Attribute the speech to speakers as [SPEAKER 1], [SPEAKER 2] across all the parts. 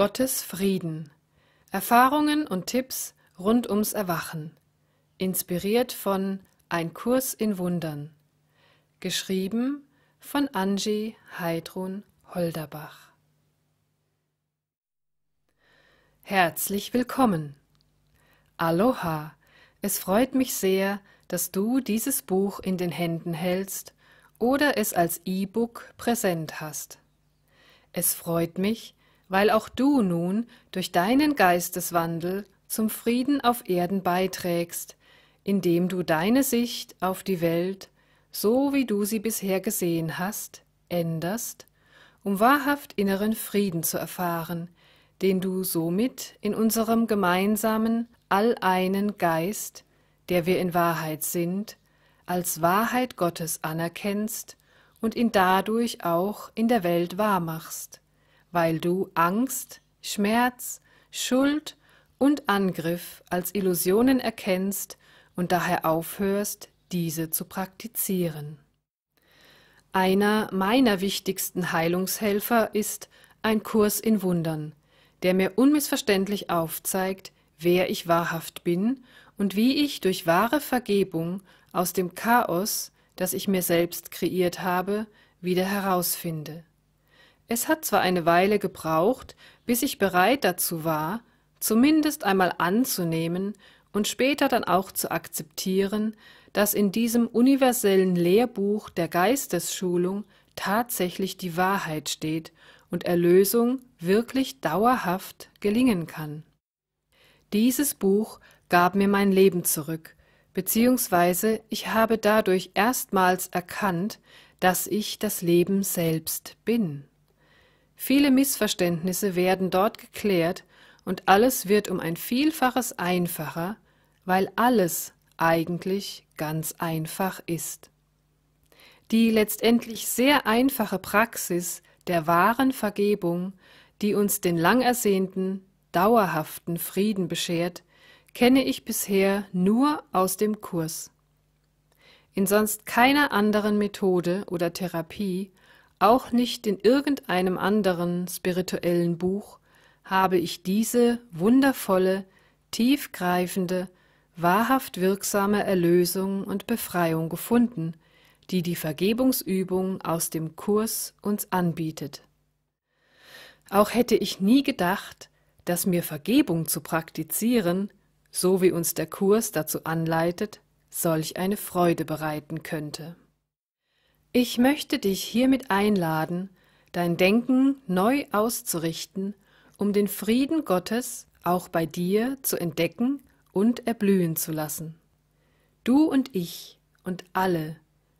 [SPEAKER 1] Gottes Frieden. Erfahrungen und Tipps rund ums Erwachen. Inspiriert von Ein Kurs in Wundern. Geschrieben von Angie Heidrun Holderbach. Herzlich willkommen. Aloha. Es freut mich sehr, dass du dieses Buch in den Händen hältst oder es als E-Book präsent hast. Es freut mich, weil auch du nun durch deinen Geisteswandel zum Frieden auf Erden beiträgst, indem du deine Sicht auf die Welt, so wie du sie bisher gesehen hast, änderst, um wahrhaft inneren Frieden zu erfahren, den du somit in unserem gemeinsamen, all einen Geist, der wir in Wahrheit sind, als Wahrheit Gottes anerkennst und ihn dadurch auch in der Welt wahrmachst weil du Angst, Schmerz, Schuld und Angriff als Illusionen erkennst und daher aufhörst, diese zu praktizieren. Einer meiner wichtigsten Heilungshelfer ist ein Kurs in Wundern, der mir unmissverständlich aufzeigt, wer ich wahrhaft bin und wie ich durch wahre Vergebung aus dem Chaos, das ich mir selbst kreiert habe, wieder herausfinde. Es hat zwar eine Weile gebraucht, bis ich bereit dazu war, zumindest einmal anzunehmen und später dann auch zu akzeptieren, dass in diesem universellen Lehrbuch der Geistesschulung tatsächlich die Wahrheit steht und Erlösung wirklich dauerhaft gelingen kann. Dieses Buch gab mir mein Leben zurück, beziehungsweise ich habe dadurch erstmals erkannt, dass ich das Leben selbst bin. Viele Missverständnisse werden dort geklärt und alles wird um ein Vielfaches einfacher, weil alles eigentlich ganz einfach ist. Die letztendlich sehr einfache Praxis der wahren Vergebung, die uns den langersehnten, dauerhaften Frieden beschert, kenne ich bisher nur aus dem Kurs. In sonst keiner anderen Methode oder Therapie auch nicht in irgendeinem anderen spirituellen Buch habe ich diese wundervolle, tiefgreifende, wahrhaft wirksame Erlösung und Befreiung gefunden, die die Vergebungsübung aus dem Kurs uns anbietet. Auch hätte ich nie gedacht, dass mir Vergebung zu praktizieren, so wie uns der Kurs dazu anleitet, solch eine Freude bereiten könnte. Ich möchte dich hiermit einladen, dein Denken neu auszurichten, um den Frieden Gottes auch bei dir zu entdecken und erblühen zu lassen. Du und ich und alle,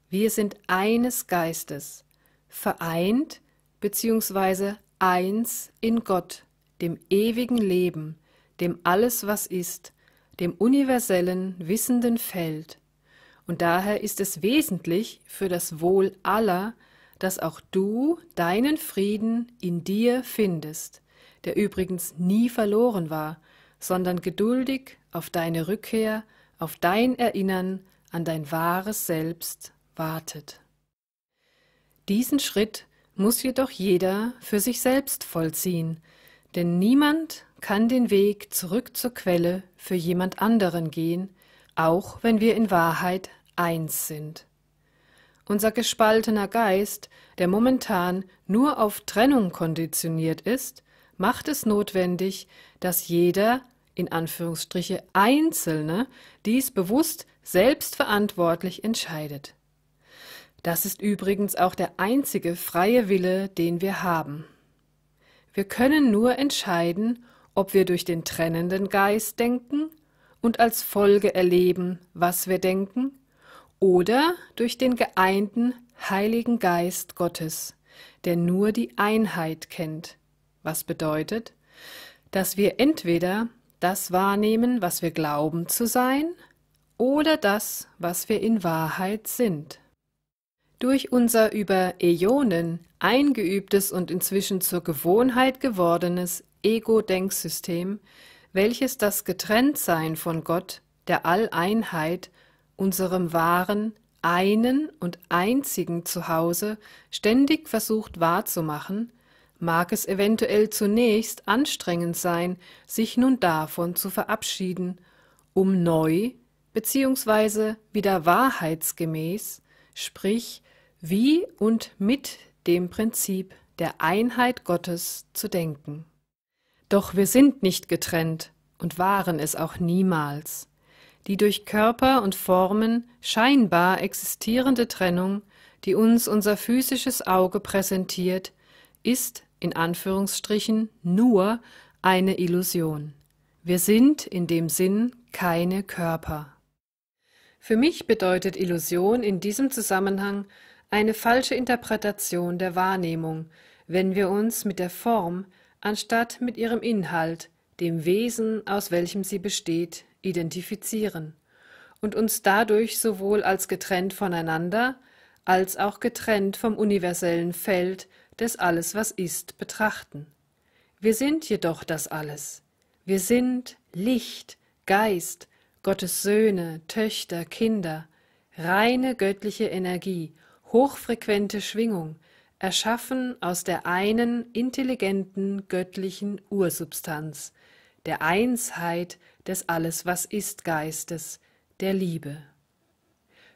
[SPEAKER 1] wir sind eines Geistes, vereint bzw. eins in Gott, dem ewigen Leben, dem alles was ist, dem universellen, wissenden Feld, und daher ist es wesentlich für das Wohl aller, dass auch du deinen Frieden in dir findest, der übrigens nie verloren war, sondern geduldig auf deine Rückkehr, auf dein Erinnern an dein wahres Selbst wartet. Diesen Schritt muss jedoch jeder für sich selbst vollziehen, denn niemand kann den Weg zurück zur Quelle für jemand anderen gehen, auch wenn wir in Wahrheit eins sind. Unser gespaltener Geist, der momentan nur auf Trennung konditioniert ist, macht es notwendig, dass jeder, in Anführungsstriche Einzelne, dies bewusst selbstverantwortlich entscheidet. Das ist übrigens auch der einzige freie Wille, den wir haben. Wir können nur entscheiden, ob wir durch den trennenden Geist denken und als Folge erleben, was wir denken, oder durch den geeinten Heiligen Geist Gottes, der nur die Einheit kennt, was bedeutet, dass wir entweder das wahrnehmen, was wir glauben zu sein, oder das, was wir in Wahrheit sind. Durch unser über Äonen eingeübtes und inzwischen zur Gewohnheit gewordenes Ego-Denksystem, welches das Getrenntsein von Gott, der Alleinheit unserem wahren, einen und einzigen Zuhause ständig versucht wahrzumachen, mag es eventuell zunächst anstrengend sein, sich nun davon zu verabschieden, um neu bzw. wieder wahrheitsgemäß, sprich wie und mit dem Prinzip der Einheit Gottes zu denken. Doch wir sind nicht getrennt und waren es auch niemals die durch Körper und Formen scheinbar existierende Trennung, die uns unser physisches Auge präsentiert, ist in Anführungsstrichen nur eine Illusion. Wir sind in dem Sinn keine Körper. Für mich bedeutet Illusion in diesem Zusammenhang eine falsche Interpretation der Wahrnehmung, wenn wir uns mit der Form anstatt mit ihrem Inhalt, dem Wesen, aus welchem sie besteht, identifizieren und uns dadurch sowohl als getrennt voneinander als auch getrennt vom universellen Feld des Alles, was ist, betrachten. Wir sind jedoch das Alles. Wir sind Licht, Geist, Gottes Söhne, Töchter, Kinder, reine göttliche Energie, hochfrequente Schwingung, erschaffen aus der einen intelligenten göttlichen Ursubstanz, der Einsheit des Alles, was ist Geistes, der Liebe.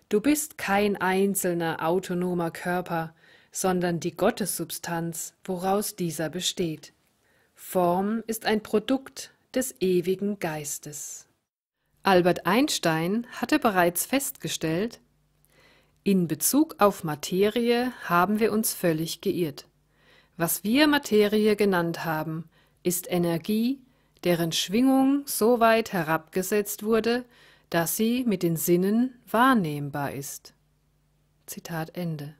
[SPEAKER 1] Du bist kein einzelner autonomer Körper, sondern die Gottessubstanz, woraus dieser besteht. Form ist ein Produkt des ewigen Geistes. Albert Einstein hatte bereits festgestellt, in Bezug auf Materie haben wir uns völlig geirrt. Was wir Materie genannt haben, ist Energie, deren Schwingung so weit herabgesetzt wurde, dass sie mit den Sinnen wahrnehmbar ist. Zitat Ende.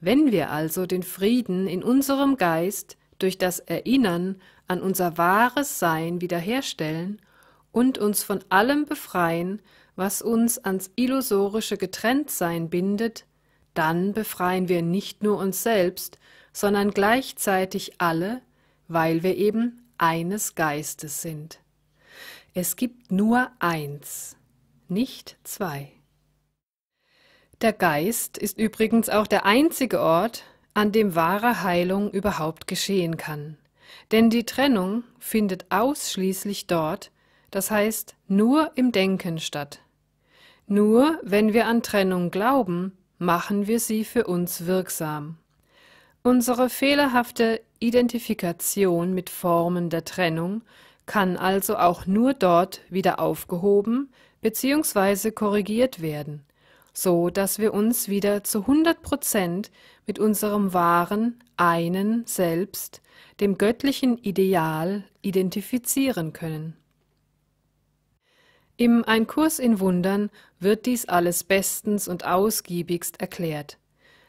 [SPEAKER 1] Wenn wir also den Frieden in unserem Geist durch das Erinnern an unser wahres Sein wiederherstellen und uns von allem befreien, was uns ans illusorische Getrenntsein bindet, dann befreien wir nicht nur uns selbst, sondern gleichzeitig alle, weil wir eben eines Geistes sind. Es gibt nur eins, nicht zwei. Der Geist ist übrigens auch der einzige Ort, an dem wahre Heilung überhaupt geschehen kann. Denn die Trennung findet ausschließlich dort, das heißt nur im Denken statt. Nur wenn wir an Trennung glauben, machen wir sie für uns wirksam. Unsere fehlerhafte Identifikation mit Formen der Trennung kann also auch nur dort wieder aufgehoben bzw. korrigiert werden, so dass wir uns wieder zu 100% mit unserem wahren einen Selbst, dem göttlichen Ideal, identifizieren können. Im Ein Kurs in Wundern wird dies alles bestens und ausgiebigst erklärt.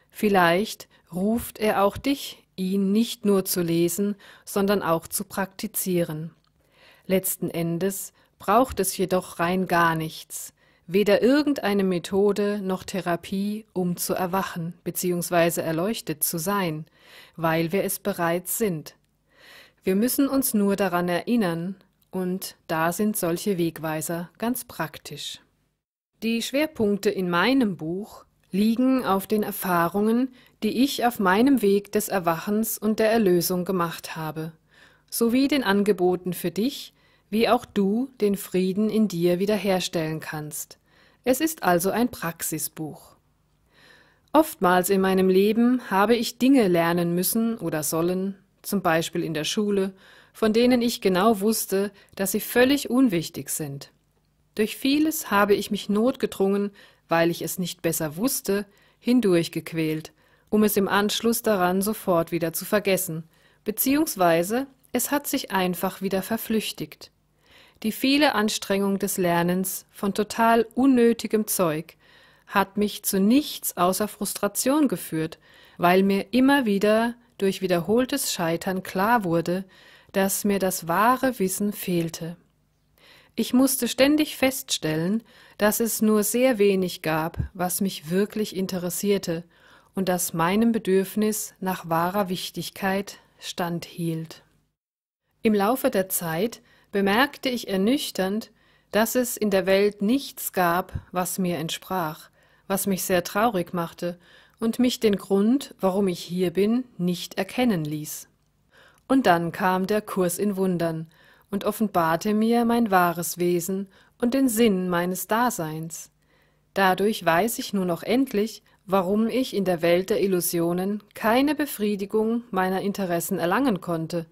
[SPEAKER 1] Vielleicht ruft er auch dich, ihn nicht nur zu lesen, sondern auch zu praktizieren. Letzten Endes braucht es jedoch rein gar nichts, weder irgendeine Methode noch Therapie, um zu erwachen bzw. erleuchtet zu sein, weil wir es bereits sind. Wir müssen uns nur daran erinnern, und da sind solche Wegweiser ganz praktisch. Die Schwerpunkte in meinem Buch liegen auf den Erfahrungen, die ich auf meinem Weg des Erwachens und der Erlösung gemacht habe, sowie den Angeboten für dich, wie auch du den Frieden in dir wiederherstellen kannst. Es ist also ein Praxisbuch. Oftmals in meinem Leben habe ich Dinge lernen müssen oder sollen, zum Beispiel in der Schule, von denen ich genau wusste, dass sie völlig unwichtig sind. Durch vieles habe ich mich notgedrungen weil ich es nicht besser wusste, hindurchgequält, um es im Anschluss daran sofort wieder zu vergessen, beziehungsweise es hat sich einfach wieder verflüchtigt. Die viele Anstrengung des Lernens von total unnötigem Zeug hat mich zu nichts außer Frustration geführt, weil mir immer wieder durch wiederholtes Scheitern klar wurde, dass mir das wahre Wissen fehlte. Ich musste ständig feststellen, dass es nur sehr wenig gab, was mich wirklich interessierte und das meinem Bedürfnis nach wahrer Wichtigkeit standhielt. Im Laufe der Zeit bemerkte ich ernüchternd, dass es in der Welt nichts gab, was mir entsprach, was mich sehr traurig machte und mich den Grund, warum ich hier bin, nicht erkennen ließ. Und dann kam der Kurs in Wundern, und offenbarte mir mein wahres Wesen und den Sinn meines Daseins. Dadurch weiß ich nur noch endlich, warum ich in der Welt der Illusionen keine Befriedigung meiner Interessen erlangen konnte,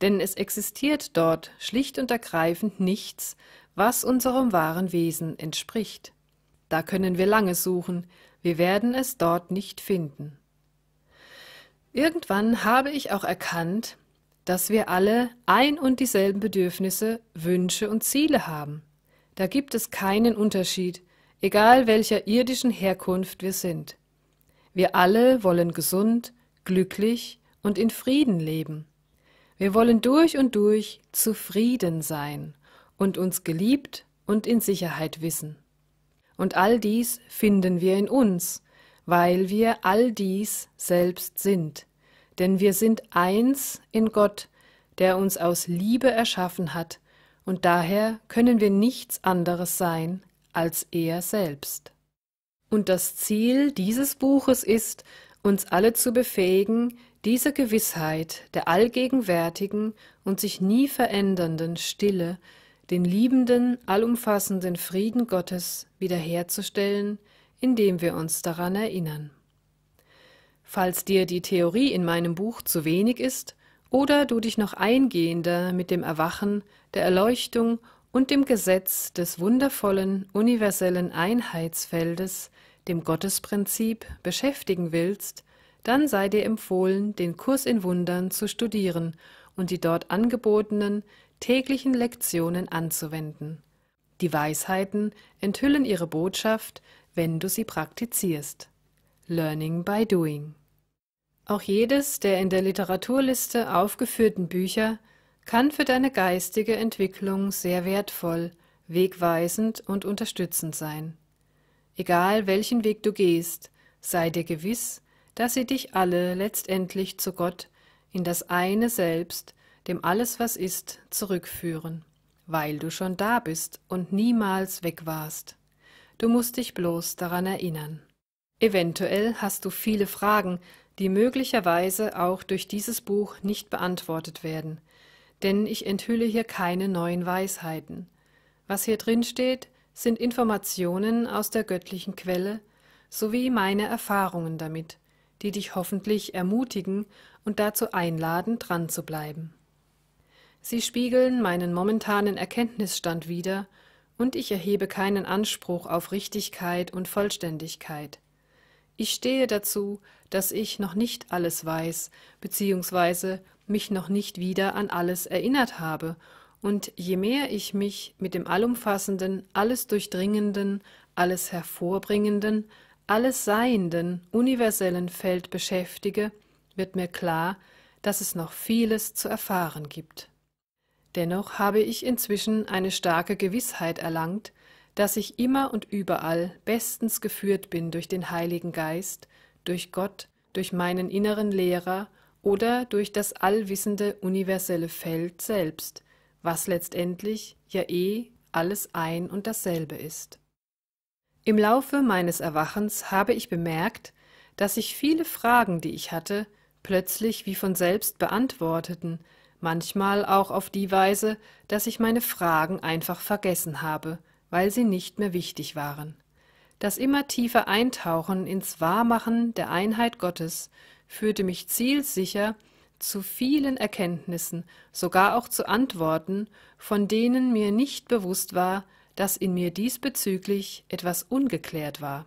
[SPEAKER 1] denn es existiert dort schlicht und ergreifend nichts, was unserem wahren Wesen entspricht. Da können wir lange suchen, wir werden es dort nicht finden. Irgendwann habe ich auch erkannt, dass wir alle ein und dieselben Bedürfnisse, Wünsche und Ziele haben. Da gibt es keinen Unterschied, egal welcher irdischen Herkunft wir sind. Wir alle wollen gesund, glücklich und in Frieden leben. Wir wollen durch und durch zufrieden sein und uns geliebt und in Sicherheit wissen. Und all dies finden wir in uns, weil wir all dies selbst sind denn wir sind eins in Gott, der uns aus Liebe erschaffen hat, und daher können wir nichts anderes sein als er selbst. Und das Ziel dieses Buches ist, uns alle zu befähigen, diese Gewissheit der allgegenwärtigen und sich nie verändernden Stille, den liebenden, allumfassenden Frieden Gottes wiederherzustellen, indem wir uns daran erinnern. Falls dir die Theorie in meinem Buch zu wenig ist oder du dich noch eingehender mit dem Erwachen, der Erleuchtung und dem Gesetz des wundervollen universellen Einheitsfeldes, dem Gottesprinzip, beschäftigen willst, dann sei dir empfohlen, den Kurs in Wundern zu studieren und die dort angebotenen täglichen Lektionen anzuwenden. Die Weisheiten enthüllen ihre Botschaft, wenn du sie praktizierst. Learning by Doing auch jedes der in der Literaturliste aufgeführten Bücher kann für deine geistige Entwicklung sehr wertvoll, wegweisend und unterstützend sein. Egal welchen Weg du gehst, sei dir gewiss, dass sie dich alle letztendlich zu Gott, in das eine Selbst, dem alles was ist, zurückführen, weil du schon da bist und niemals weg warst. Du musst dich bloß daran erinnern. Eventuell hast du viele Fragen, die möglicherweise auch durch dieses Buch nicht beantwortet werden, denn ich enthülle hier keine neuen Weisheiten. Was hier drin steht, sind Informationen aus der göttlichen Quelle sowie meine Erfahrungen damit, die dich hoffentlich ermutigen und dazu einladen, dran zu bleiben. Sie spiegeln meinen momentanen Erkenntnisstand wider, und ich erhebe keinen Anspruch auf Richtigkeit und Vollständigkeit. Ich stehe dazu, dass ich noch nicht alles weiß, beziehungsweise mich noch nicht wieder an alles erinnert habe, und je mehr ich mich mit dem allumfassenden, alles durchdringenden, alles hervorbringenden, alles seienden, universellen Feld beschäftige, wird mir klar, dass es noch vieles zu erfahren gibt. Dennoch habe ich inzwischen eine starke Gewissheit erlangt, dass ich immer und überall bestens geführt bin durch den Heiligen Geist, durch Gott, durch meinen inneren Lehrer oder durch das allwissende universelle Feld selbst, was letztendlich ja eh alles ein und dasselbe ist. Im Laufe meines Erwachens habe ich bemerkt, dass sich viele Fragen, die ich hatte, plötzlich wie von selbst beantworteten, manchmal auch auf die Weise, dass ich meine Fragen einfach vergessen habe, weil sie nicht mehr wichtig waren. Das immer tiefer Eintauchen ins Wahrmachen der Einheit Gottes führte mich zielsicher zu vielen Erkenntnissen, sogar auch zu Antworten, von denen mir nicht bewusst war, dass in mir diesbezüglich etwas ungeklärt war.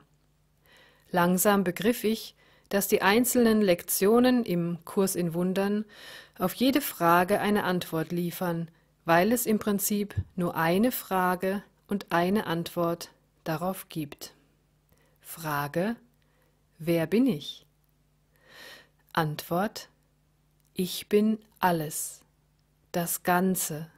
[SPEAKER 1] Langsam begriff ich, dass die einzelnen Lektionen im Kurs in Wundern auf jede Frage eine Antwort liefern, weil es im Prinzip nur eine Frage und eine Antwort darauf gibt. Frage Wer bin ich? Antwort Ich bin alles, das Ganze,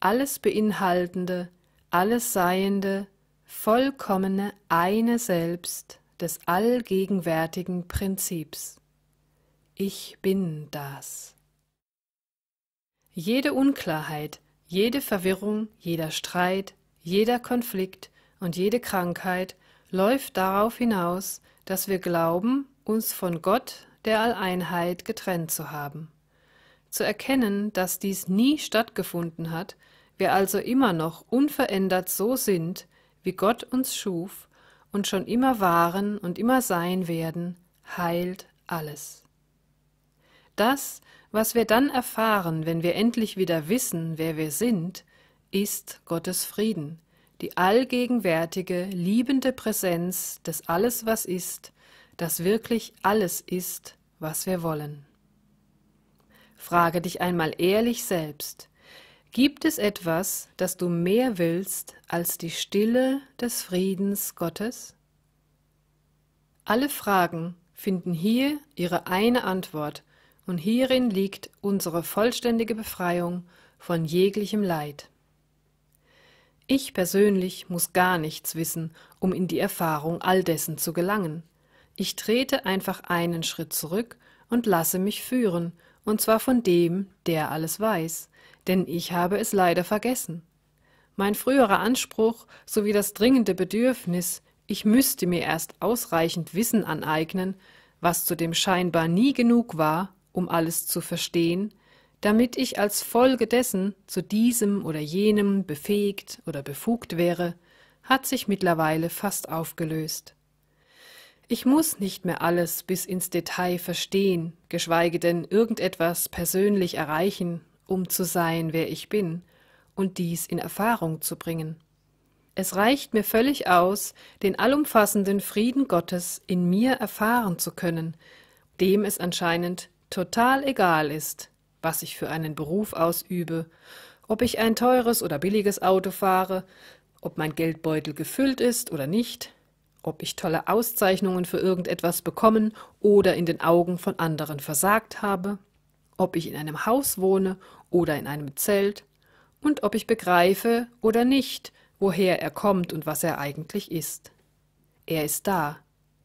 [SPEAKER 1] alles beinhaltende, alles Seiende, vollkommene eine Selbst des allgegenwärtigen Prinzips. Ich bin das. Jede Unklarheit, jede Verwirrung, jeder Streit, jeder Konflikt und jede Krankheit läuft darauf hinaus, dass wir glauben, uns von Gott, der Alleinheit, getrennt zu haben. Zu erkennen, dass dies nie stattgefunden hat, wir also immer noch unverändert so sind, wie Gott uns schuf und schon immer waren und immer sein werden, heilt alles. Das, was wir dann erfahren, wenn wir endlich wieder wissen, wer wir sind, ist Gottes Frieden, die allgegenwärtige, liebende Präsenz des Alles, was ist, das wirklich alles ist, was wir wollen. Frage dich einmal ehrlich selbst, gibt es etwas, das du mehr willst als die Stille des Friedens Gottes? Alle Fragen finden hier ihre eine Antwort, und hierin liegt unsere vollständige Befreiung von jeglichem Leid. Ich persönlich muss gar nichts wissen, um in die Erfahrung all dessen zu gelangen. Ich trete einfach einen Schritt zurück und lasse mich führen, und zwar von dem, der alles weiß, denn ich habe es leider vergessen. Mein früherer Anspruch sowie das dringende Bedürfnis, ich müsste mir erst ausreichend Wissen aneignen, was zudem scheinbar nie genug war, um alles zu verstehen, damit ich als Folge dessen zu diesem oder jenem befähigt oder befugt wäre, hat sich mittlerweile fast aufgelöst. Ich muss nicht mehr alles bis ins Detail verstehen, geschweige denn irgendetwas persönlich erreichen, um zu sein, wer ich bin, und dies in Erfahrung zu bringen. Es reicht mir völlig aus, den allumfassenden Frieden Gottes in mir erfahren zu können, dem es anscheinend total egal ist, was ich für einen Beruf ausübe, ob ich ein teures oder billiges Auto fahre, ob mein Geldbeutel gefüllt ist oder nicht, ob ich tolle Auszeichnungen für irgendetwas bekommen oder in den Augen von anderen versagt habe, ob ich in einem Haus wohne oder in einem Zelt und ob ich begreife oder nicht, woher er kommt und was er eigentlich ist. Er ist da,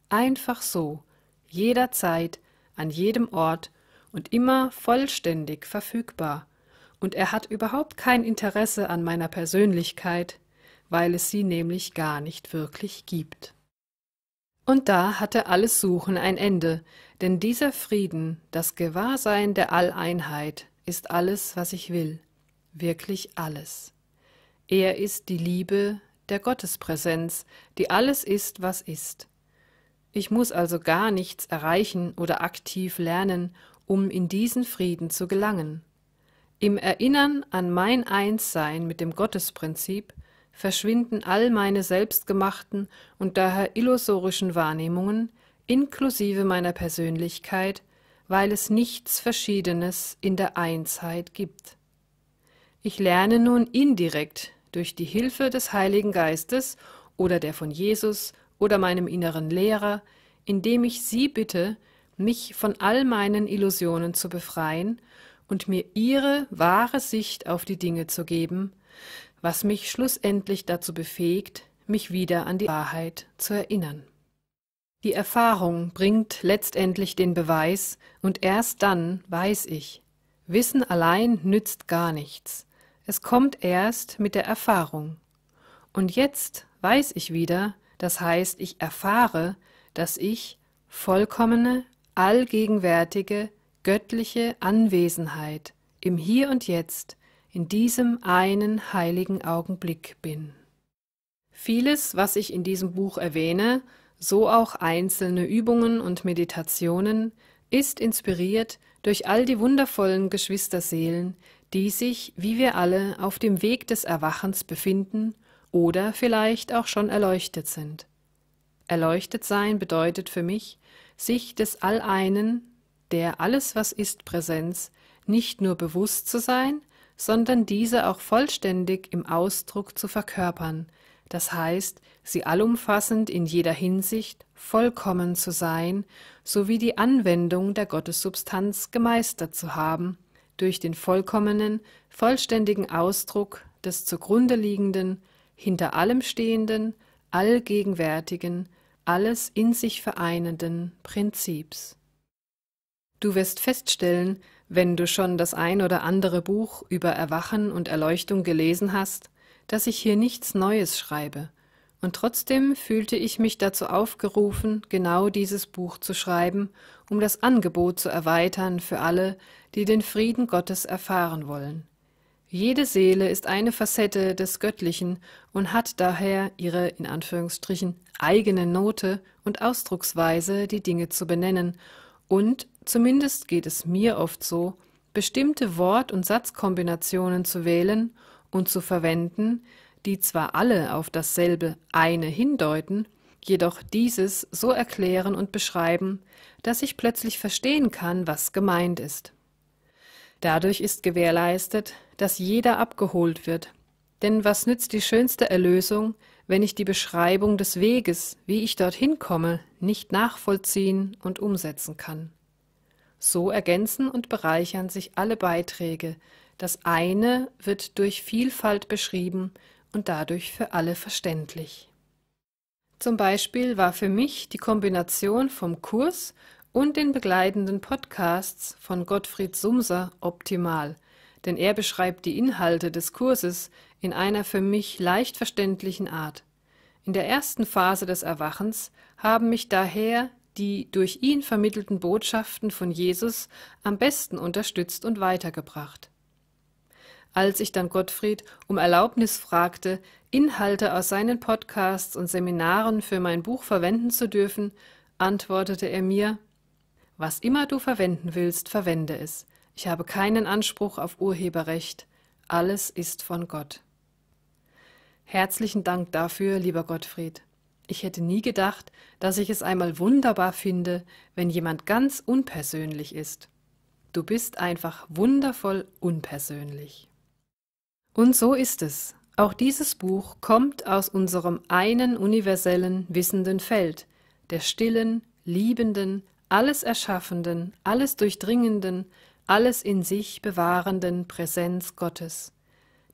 [SPEAKER 1] einfach so, jederzeit, an jedem Ort und immer vollständig verfügbar, und er hat überhaupt kein Interesse an meiner Persönlichkeit, weil es sie nämlich gar nicht wirklich gibt. Und da hatte alles Suchen ein Ende, denn dieser Frieden, das Gewahrsein der Alleinheit, ist alles, was ich will, wirklich alles. Er ist die Liebe der Gottespräsenz, die alles ist, was ist. Ich muss also gar nichts erreichen oder aktiv lernen, um in diesen Frieden zu gelangen. Im Erinnern an mein Einssein mit dem Gottesprinzip verschwinden all meine selbstgemachten und daher illusorischen Wahrnehmungen inklusive meiner Persönlichkeit, weil es nichts Verschiedenes in der Einsheit gibt. Ich lerne nun indirekt durch die Hilfe des Heiligen Geistes oder der von Jesus oder meinem inneren Lehrer, indem ich sie bitte, mich von all meinen Illusionen zu befreien und mir ihre wahre Sicht auf die Dinge zu geben, was mich schlussendlich dazu befähigt, mich wieder an die Wahrheit zu erinnern. Die Erfahrung bringt letztendlich den Beweis, und erst dann weiß ich, Wissen allein nützt gar nichts, es kommt erst mit der Erfahrung. Und jetzt weiß ich wieder, das heißt, ich erfahre, dass ich vollkommene allgegenwärtige, göttliche Anwesenheit im Hier und Jetzt, in diesem einen heiligen Augenblick bin. Vieles, was ich in diesem Buch erwähne, so auch einzelne Übungen und Meditationen, ist inspiriert durch all die wundervollen Geschwisterseelen, die sich, wie wir alle, auf dem Weg des Erwachens befinden oder vielleicht auch schon erleuchtet sind. Erleuchtet sein bedeutet für mich, sich des Alleinen, der alles was ist Präsenz, nicht nur bewusst zu sein, sondern diese auch vollständig im Ausdruck zu verkörpern, das heißt, sie allumfassend in jeder Hinsicht vollkommen zu sein, sowie die Anwendung der Gottessubstanz gemeistert zu haben, durch den vollkommenen, vollständigen Ausdruck des zugrunde liegenden, hinter allem stehenden, allgegenwärtigen, alles in sich vereinenden Prinzips. Du wirst feststellen, wenn du schon das ein oder andere Buch über Erwachen und Erleuchtung gelesen hast, dass ich hier nichts Neues schreibe, und trotzdem fühlte ich mich dazu aufgerufen, genau dieses Buch zu schreiben, um das Angebot zu erweitern für alle, die den Frieden Gottes erfahren wollen. Jede Seele ist eine Facette des Göttlichen und hat daher ihre in Anführungsstrichen eigene Note und Ausdrucksweise die Dinge zu benennen und, zumindest geht es mir oft so, bestimmte Wort- und Satzkombinationen zu wählen und zu verwenden, die zwar alle auf dasselbe eine hindeuten, jedoch dieses so erklären und beschreiben, dass ich plötzlich verstehen kann, was gemeint ist. Dadurch ist gewährleistet, dass jeder abgeholt wird, denn was nützt die schönste Erlösung, wenn ich die Beschreibung des Weges, wie ich dorthin komme, nicht nachvollziehen und umsetzen kann. So ergänzen und bereichern sich alle Beiträge. Das eine wird durch Vielfalt beschrieben und dadurch für alle verständlich. Zum Beispiel war für mich die Kombination vom Kurs und den begleitenden Podcasts von Gottfried Sumser optimal – denn er beschreibt die Inhalte des Kurses in einer für mich leicht verständlichen Art. In der ersten Phase des Erwachens haben mich daher die durch ihn vermittelten Botschaften von Jesus am besten unterstützt und weitergebracht. Als ich dann Gottfried um Erlaubnis fragte, Inhalte aus seinen Podcasts und Seminaren für mein Buch verwenden zu dürfen, antwortete er mir Was immer du verwenden willst, verwende es. Ich habe keinen Anspruch auf Urheberrecht. Alles ist von Gott. Herzlichen Dank dafür, lieber Gottfried. Ich hätte nie gedacht, dass ich es einmal wunderbar finde, wenn jemand ganz unpersönlich ist. Du bist einfach wundervoll unpersönlich. Und so ist es. Auch dieses Buch kommt aus unserem einen universellen, wissenden Feld, der stillen, liebenden, alles erschaffenden, alles durchdringenden, alles in sich bewahrenden Präsenz Gottes.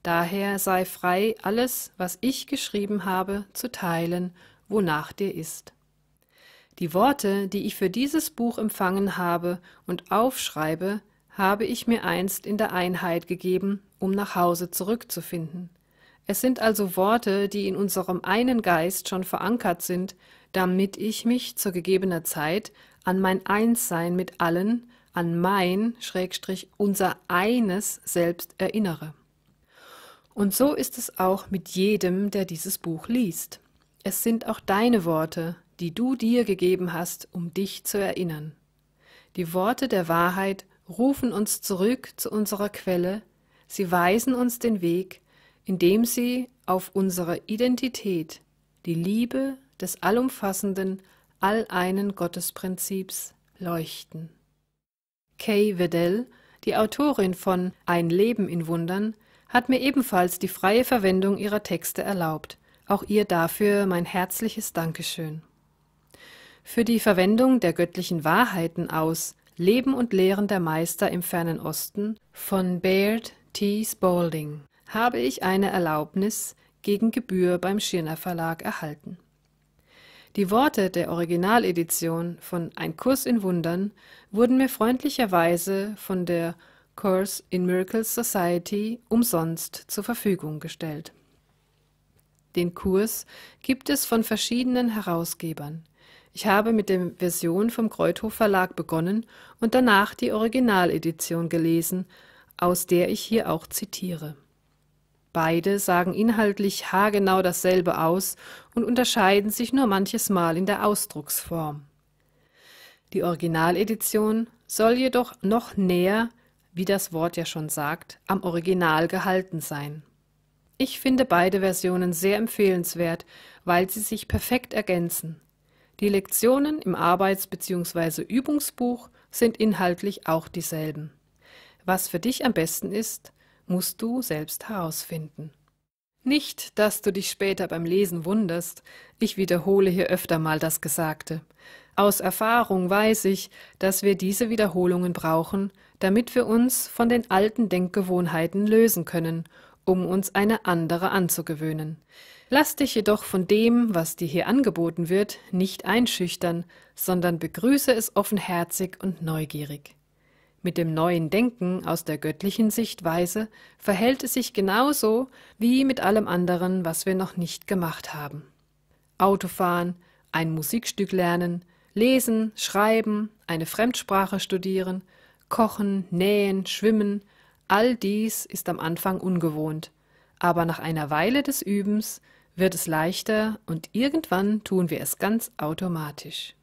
[SPEAKER 1] Daher sei frei, alles, was ich geschrieben habe, zu teilen, wonach dir ist. Die Worte, die ich für dieses Buch empfangen habe und aufschreibe, habe ich mir einst in der Einheit gegeben, um nach Hause zurückzufinden. Es sind also Worte, die in unserem einen Geist schon verankert sind, damit ich mich zur gegebener Zeit an mein Einssein mit allen, an mein, Schrägstrich, unser eines selbst erinnere. Und so ist es auch mit jedem, der dieses Buch liest. Es sind auch deine Worte, die du dir gegeben hast, um dich zu erinnern. Die Worte der Wahrheit rufen uns zurück zu unserer Quelle, sie weisen uns den Weg, indem sie auf unsere Identität, die Liebe des allumfassenden, alleinen Gottesprinzips leuchten. Kay Wedell, die Autorin von Ein Leben in Wundern, hat mir ebenfalls die freie Verwendung ihrer Texte erlaubt. Auch ihr dafür mein herzliches Dankeschön. Für die Verwendung der göttlichen Wahrheiten aus Leben und Lehren der Meister im fernen Osten von Baird T. Spaulding habe ich eine Erlaubnis gegen Gebühr beim Schirner Verlag erhalten. Die Worte der Originaledition von Ein Kurs in Wundern wurden mir freundlicherweise von der Course in Miracles Society umsonst zur Verfügung gestellt. Den Kurs gibt es von verschiedenen Herausgebern. Ich habe mit der Version vom Kreuthof Verlag begonnen und danach die Originaledition gelesen, aus der ich hier auch zitiere. Beide sagen inhaltlich haargenau dasselbe aus und unterscheiden sich nur manches Mal in der Ausdrucksform. Die Originaledition soll jedoch noch näher, wie das Wort ja schon sagt, am Original gehalten sein. Ich finde beide Versionen sehr empfehlenswert, weil sie sich perfekt ergänzen. Die Lektionen im Arbeits- bzw. Übungsbuch sind inhaltlich auch dieselben. Was für dich am besten ist, musst du selbst herausfinden. Nicht, dass du dich später beim Lesen wunderst, ich wiederhole hier öfter mal das Gesagte. Aus Erfahrung weiß ich, dass wir diese Wiederholungen brauchen, damit wir uns von den alten Denkgewohnheiten lösen können, um uns eine andere anzugewöhnen. Lass dich jedoch von dem, was dir hier angeboten wird, nicht einschüchtern, sondern begrüße es offenherzig und neugierig. Mit dem neuen Denken aus der göttlichen Sichtweise verhält es sich genauso wie mit allem anderen, was wir noch nicht gemacht haben. Autofahren, ein Musikstück lernen, lesen, schreiben, eine Fremdsprache studieren, kochen, nähen, schwimmen, all dies ist am Anfang ungewohnt, aber nach einer Weile des Übens wird es leichter und irgendwann tun wir es ganz automatisch.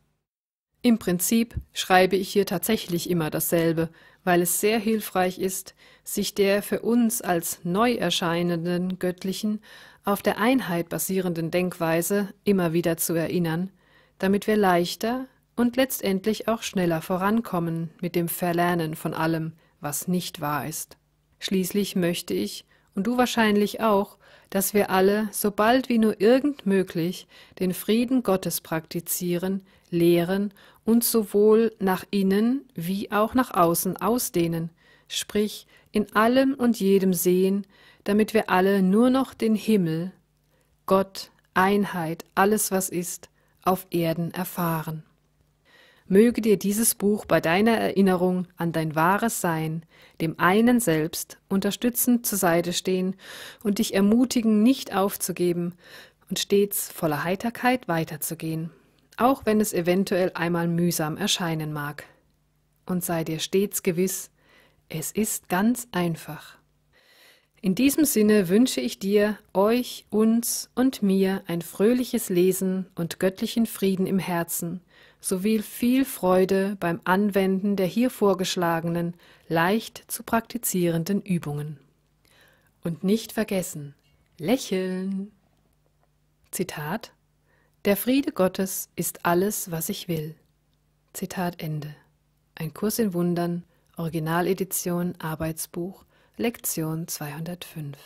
[SPEAKER 1] Im Prinzip schreibe ich hier tatsächlich immer dasselbe, weil es sehr hilfreich ist, sich der für uns als neu erscheinenden göttlichen, auf der Einheit basierenden Denkweise immer wieder zu erinnern, damit wir leichter und letztendlich auch schneller vorankommen mit dem Verlernen von allem, was nicht wahr ist. Schließlich möchte ich, und du wahrscheinlich auch, dass wir alle, sobald wie nur irgend möglich, den Frieden Gottes praktizieren, lehren und sowohl nach innen wie auch nach außen ausdehnen, sprich in allem und jedem sehen, damit wir alle nur noch den Himmel, Gott, Einheit, alles was ist, auf Erden erfahren. Möge dir dieses Buch bei deiner Erinnerung an dein wahres Sein, dem einen selbst, unterstützend zur Seite stehen und dich ermutigen, nicht aufzugeben und stets voller Heiterkeit weiterzugehen auch wenn es eventuell einmal mühsam erscheinen mag. Und sei dir stets gewiss, es ist ganz einfach. In diesem Sinne wünsche ich dir, euch, uns und mir ein fröhliches Lesen und göttlichen Frieden im Herzen sowie viel Freude beim Anwenden der hier vorgeschlagenen, leicht zu praktizierenden Übungen. Und nicht vergessen, lächeln. Zitat der Friede Gottes ist alles, was ich will. Zitat Ende. Ein Kurs in Wundern, Originaledition, Arbeitsbuch, Lektion 205.